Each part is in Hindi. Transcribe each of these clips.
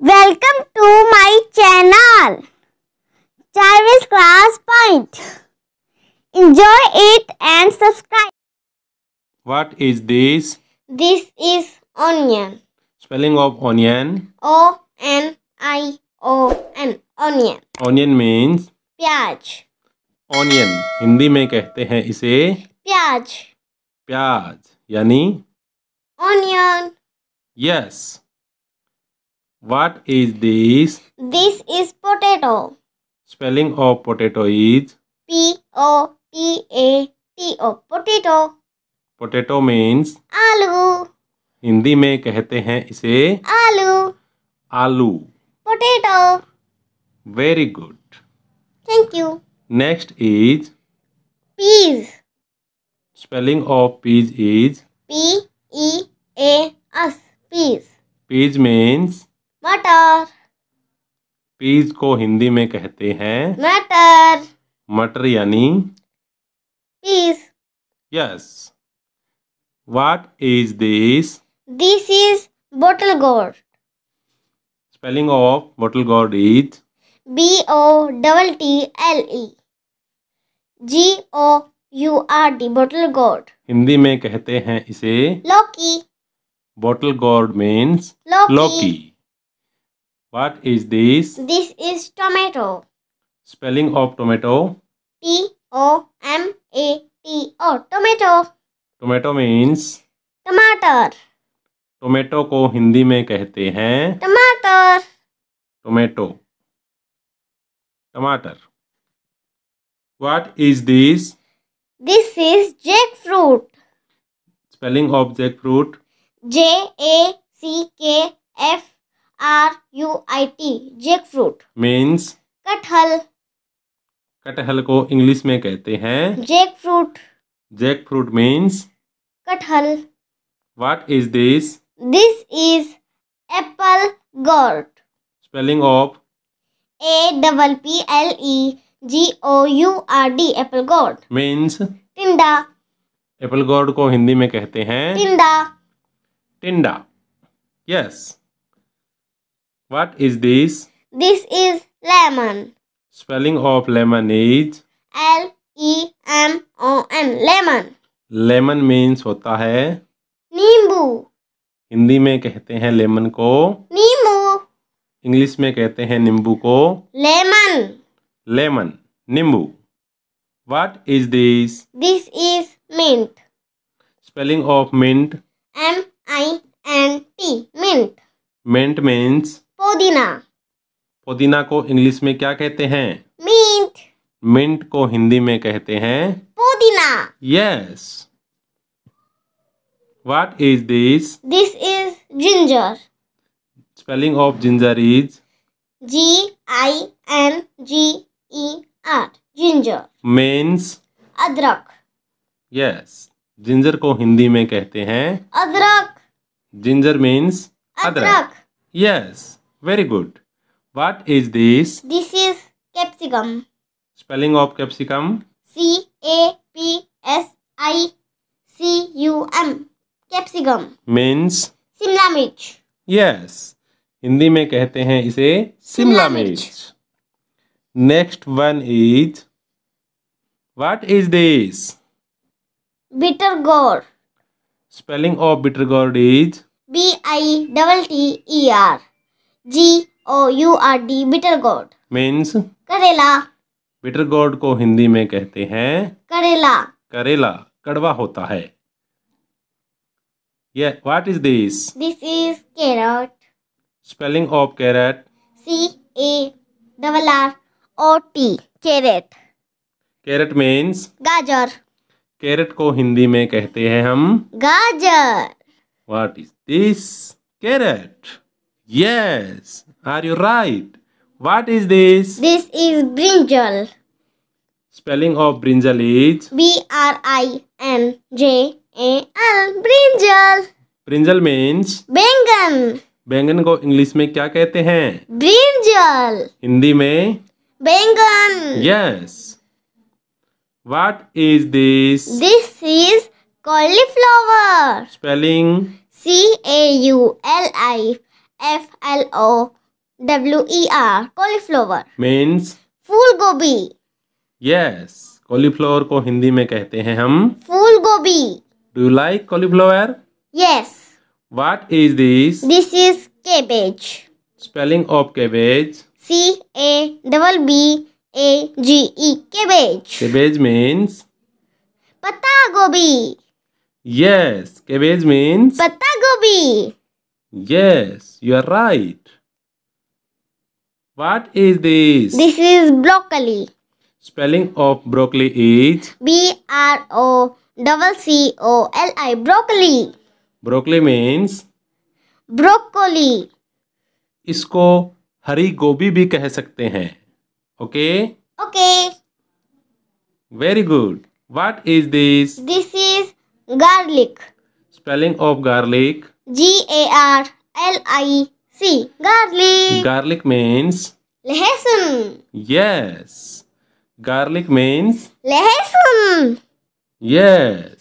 Welcome to my channel. Jarvis Class Point. Enjoy it and subscribe. What is this? This is onion. Spelling of onion. O N I O N. Onion. Onion means प्याज. Onion हिंदी में कहते हैं इसे प्याज. प्याज यानी onion. Yes. What is this? This is potato. Spelling of potato is P O P A T O potato. Potato means आलू हिंदी में कहते हैं इसे आलू आलू potato very good thank you next is peas spelling of peas is P E A S peas peas means मटर पीज को हिंदी में कहते हैं मटर मटर यानी peas yes what is this this is bottle gourd spelling of bottle gourd is B O double T L E G O U R D bottle gourd Hindi में कहते हैं इसे लौकी बोटल गोर्ड मीन्स लौकी, लौकी. What is this? This is tomato. Spelling of tomato? T O M A T O tomato. Tomato means टमाटर टोमेटो को हिंदी में कहते हैं टमाटर टोमेटो टमाटर what is this this is jackfruit spelling of jackfruit J A C K F R U I T jackfruit means कटहल कटहल को इंग्लिश में कहते हैं jackfruit jackfruit means कटहल what is this this is apple gourd spelling of A double P L E G O U R D apple gourd means टिंडा एप्पल गोर्ड को हिंदी में कहते हैं टिंडा टिंडा yes yes. What is this? This is lemon. Spelling of lemon is L E M O N lemon. Lemon means होता है नींबू हिंदी में कहते हैं लेमन को नींबू इंग्लिश में कहते हैं नींबू को लेमन लेमन नींबू what is this this is mint spelling of mint M I N T mint mint means पुदीना पुदीना को इंग्लिश में क्या कहते हैं मिंट मिंट को हिंदी में कहते हैं पुदीना yes what is this this is ginger spelling of ginger is G I N G E R ginger means अदरक यस जिंजर को हिंदी में कहते हैं अदरक जिंजर मीन्स अदरक yes Very good. What is this? This is capsicum. Spelling of capsicum? C A P S I C U M. Capsicum. Means? Shimla mirch Yes. hindi mein kehte hain ise Shimla mirch Next one is What is this? Bitter gourd. Spelling of bitter gourd is B I double T E R. G O U R D bitter gourd means करेला बिटर गोड को हिंदी में कहते हैं करेला करेला कड़वा होता है ये what is this this is carrot spelling of carrot C A double R O T carrot carrot means गाजर कैरेट को हिंदी में कहते हैं हम गाजर what is this carrot Yes. Are you right? What is this? This is brinjal. Spelling of brinjal is B R I N J A L brinjal. Brinjal means बैंगन बैंगन को इंग्लिश में क्या कहते हैं brinjal. हिंदी में बैंगन yes what is this This is cauliflower. Spelling C A U L I F L O W E R cauliflower means फूल गोभी यस कॉलीफ्लावर को हिंदी में कहते हैं हम फूल गोभी do you like cauliflower yes what is this this is cabbage spelling of cabbage C A double B A G E cabbage cabbage means पत्ता गोभी यस कैबेज मींस पत्ता गोभी Yes, you are right. What is this? This is broccoli. Spelling of broccoli is B R O double C O L I broccoli. Broccoli means broccoli. इसको हरी गोभी भी कह सकते हैं okay okay very good what is this this is garlic spelling of garlic G A R L I C garlic garlic means लहसुन यस गार्लिक मीन्स लहसुन yes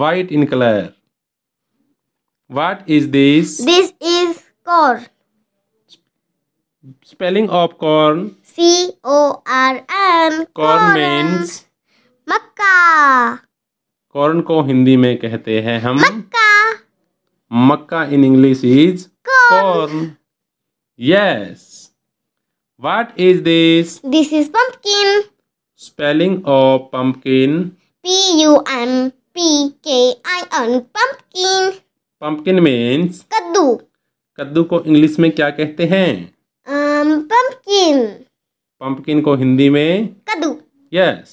white in colour what is this this is corn spelling of corn C O R N corn means मक्का कॉर्न को हिंदी में कहते हैं हम मक्का Makkah in English is corn. corn. Yes. What is this? This is pumpkin. Spelling of pumpkin. P-U-M-P-K-I-N. Pumpkin. Pumpkin means? कद्दू. कद्दू को इंग्लिश में क्या कहते हैं? पम्पकिन. Um, पम्पकिन को हिंदी में? कद्दू. Yes.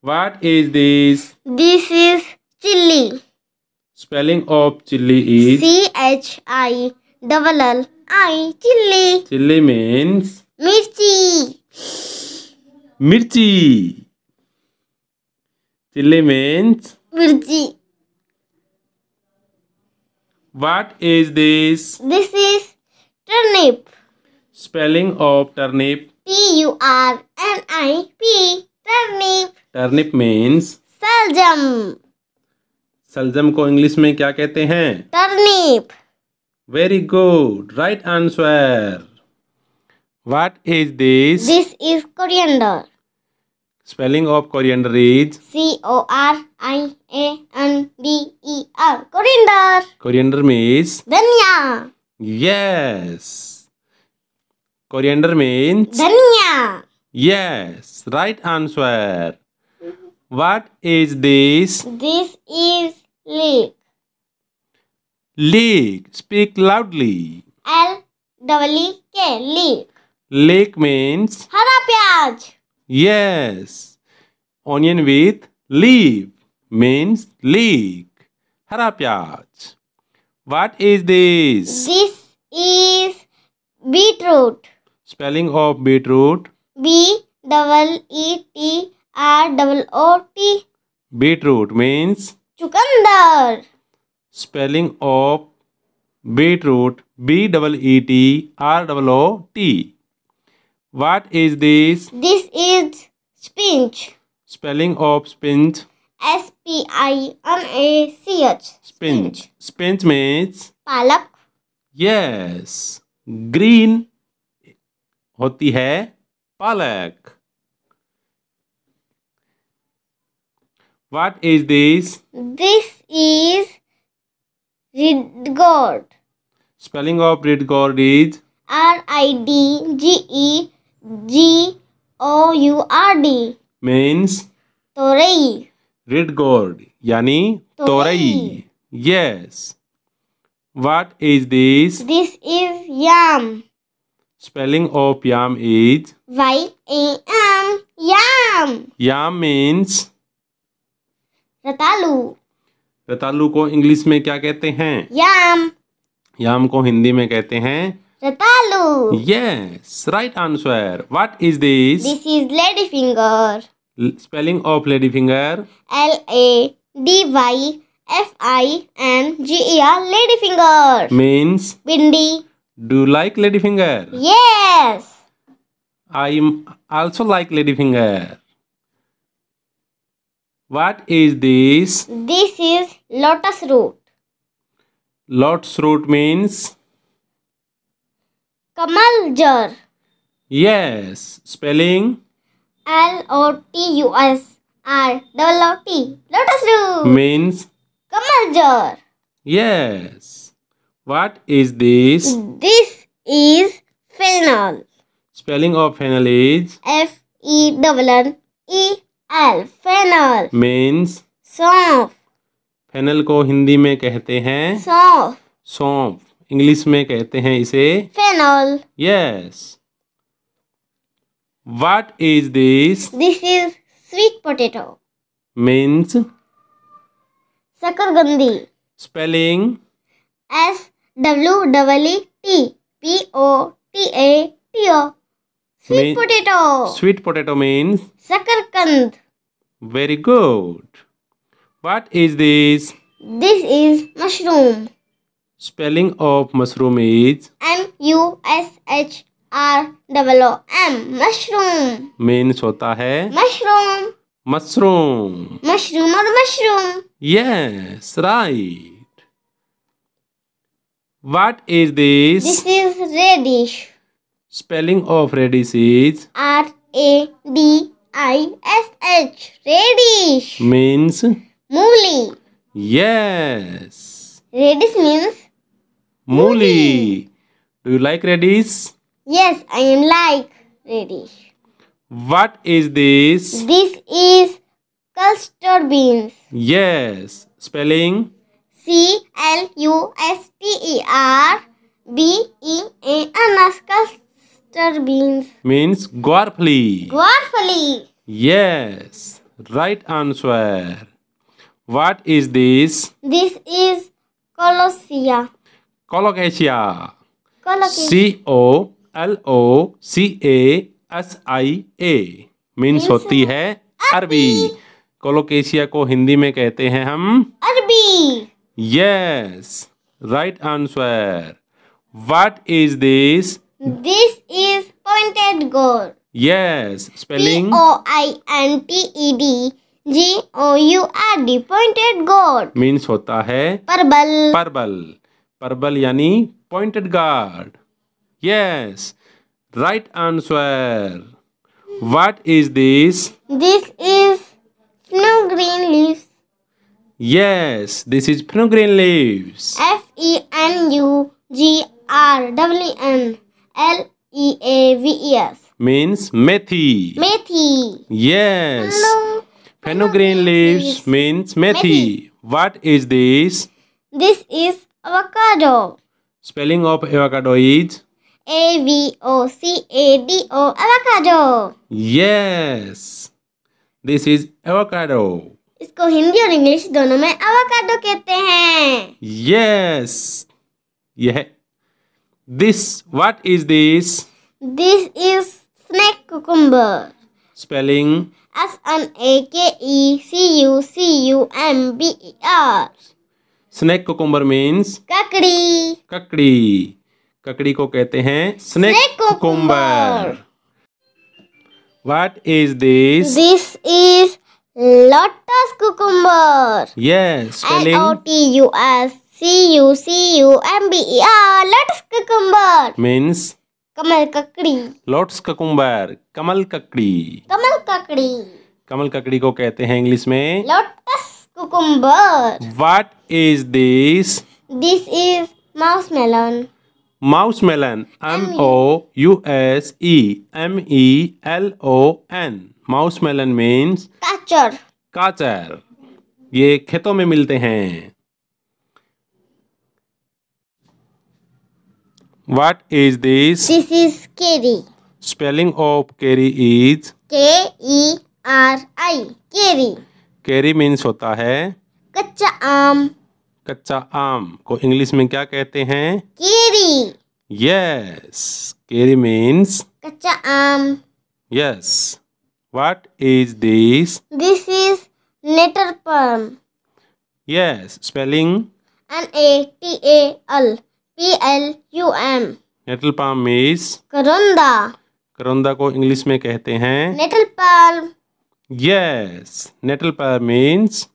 What is this? This is chili. Spelling of chili is C H I double L I chili. Chili means mirchi. Mirchi. Chili means mirchi. What is this? This is turnip. Spelling of turnip. T U R N I P turnip. Turnip means Saljam. सलजम को इंग्लिश में क्या कहते हैं turnip very good right answer what is this this is coriander spelling of coriander is C O R I N D R coriander coriander means धनिया यस कोरिएंडर मीन्स धनिया yes right answer What is this this is leg. Leg. Speak loudly. L W E K. leg. Leg means Hara pyaaj. Yes. Onion with leaf means leek. Hara pyaaj. What is this? This is beetroot. Spelling of beetroot. B double E T R double O T. Beetroot means चुकंदर spelling of root B double E T R double O T what is this this is spinach spelling of spinach S P I M A C H spinach spinach means पालक यस ग्रीन होती है पालक What is this? This is red gourd. Spelling of red gourd is? R-I-D-G-E-G-O-U-R-D. Means? Red gourd, Yani torai. Yes. What is this? This is yam. Spelling of yam is? Y-A-M. Yam. Yam means? रतालू रतालू को इंग्लिश में क्या कहते हैं याम याम को हिंदी में कहते हैं रतालू yes right answer what is this this is lady finger spelling of lady finger L A D Y F I N G E R lady finger means भिंडी do like lady finger yes I am also like lady finger What is this? This is lotus root. Lotus root means? Kamal jar. Yes. Spelling? L-O-T-U-S. R double O T lotus root means kamal jar. Yes. What is this? This is phenol. Spelling of phenol is F E double N E L fennel means सौंफ फेनल को हिंदी में कहते हैं सौंफ सौंफ इंग्लिश में कहते हैं इसे fennel yes what is this this is sweet potato means शकरगंदी spelling S W double E T P O T A T O sweet potato sweet potato means शकरकंद Very good. What is this? This is mushroom. Spelling of mushroom is M U S H R O O M mushroom. Means होता hai mushroom. Mushroom. Mushroom or mushroom. Yes, right. What is this? This is radish. Spelling of radish is R A D R-A-D-I-S-H. Radish. Means? mooli. Yes. Radish means? mooli. Do you like radish? Yes, I like radish. What is this? This is custard beans. Yes. Spelling? C L U S T E R B E A N S custard. mustard beans means guarfly. Guarfly. Yes, right answer. What is this? This is colocasia. Colocasia. Colocasia. C O L O C A S I A means होती है अरबी कोलोकेशिया को हिंदी में कहते हैं हम अरबी yes right answer what is this This is pointed gourd. Yes, spelling P O I N T E D G O U R D pointed gourd means होता है परबल परबल परबल यानी pointed gourd yes right answer what is this this is snow green leaves yes this is snow green leaves F E N U G R W N L E A V E S. Means methi. Methi. Yes. Hello. Fenugreek leaves means methi. methi. What is this? This is avocado. Spelling of avocado is? A V O C A D O avocado. Yes. This is avocado. इसको हिंदी और इंग्लिश दोनों में अवकाडो कहते हैं यस yes. यह This, what is this? This is snake cucumber. Spelling? S-N-A-K-E-C-U-C-U-M-B-E-R. Snake cucumber means ककड़ी ककड़ी ककड़ी को कहते हैं snake cucumber what is this this is lotus cucumber yes T U S C U C U M B E R lotus cucumber means कमल ककड़ी लोटस ककुम्बर कमल ककड़ी कमल ककड़ी कमल ककड़ी को कहते हैं इंग्लिश में lotus cucumber what is this this is mouse melon mouse melon M O U S E M E L O N mouse melon means काचर काचर ये खेतों में मिलते हैं What is this? This is carry. Spelling of carry is K E R I. Carry. कैरी means होता है कच्चा आम कच्चा आम को इंग्लिश में क्या कहते हैं केरी यस केरी मीन्स कच्चा आम yes what is this this is natal plum yes spelling N A T A L P L U M natal plum means करोंदा करोंदा को इंग्लिश में कहते हैं natal plum yes natal plum means